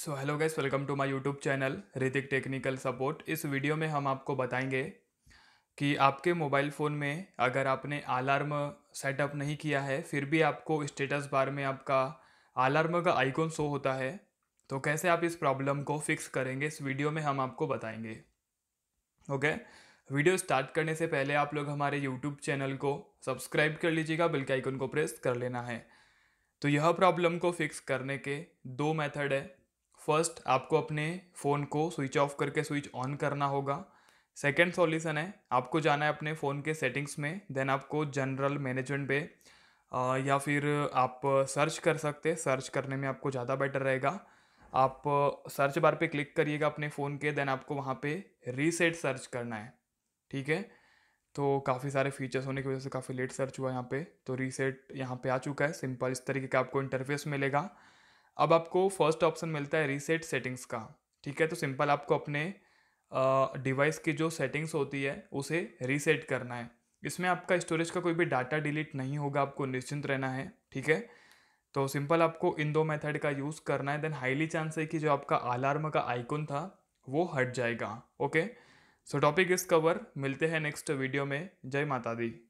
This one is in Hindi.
so hello guys welcome to my YouTube channel Ritik technical support इस वीडियो में हम आपको बताएंगे कि आपके मोबाइल फ़ोन में अगर आपने अलार्म सेटअप नहीं किया है फिर भी आपको स्टेटस बार में आपका अलार्म का आइकॉन शो होता है तो कैसे आप इस प्रॉब्लम को फिक्स करेंगे इस वीडियो में हम आपको बताएंगे ओके वीडियो स्टार्ट करने से पहले आप लोग हमारे यूट्यूब चैनल को सब्सक्राइब कर लीजिएगा बिल्कुल आइकॉन को प्रेस कर लेना है तो यह प्रॉब्लम को फिक्स करने के दो मेथड है फर्स्ट आपको अपने फ़ोन को स्विच ऑफ करके स्विच ऑन करना होगा सेकेंड सॉल्यूशन है आपको जाना है अपने फ़ोन के सेटिंग्स में देन आपको जनरल मैनेजमेंट पे या फिर आप सर्च कर सकते सर्च करने में आपको ज़्यादा बेटर रहेगा आप सर्च बार पे क्लिक करिएगा अपने फ़ोन के देन आपको वहाँ पे रीसेट सर्च करना है ठीक है तो काफ़ी सारे फीचर्स होने की वजह से काफ़ी लेट सर्च हुआ यहाँ पे तो रीसेट यहाँ पे आ चुका है सिंपल इस तरीके का आपको इंटरफेस मिलेगा अब आपको फर्स्ट ऑप्शन मिलता है रीसेट सेटिंग्स का ठीक है तो सिंपल आपको अपने डिवाइस की जो सेटिंग्स होती है उसे रीसेट करना है इसमें आपका स्टोरेज का कोई भी डाटा डिलीट नहीं होगा आपको निश्चिंत रहना है ठीक है तो सिंपल आपको इन दो मेथड का यूज़ करना है देन हाईली चांस है कि जो आपका अलार्म का आइकन था वो हट जाएगा okay so topic is cover मिलते हैं नेक्स्ट वीडियो में जय माता दी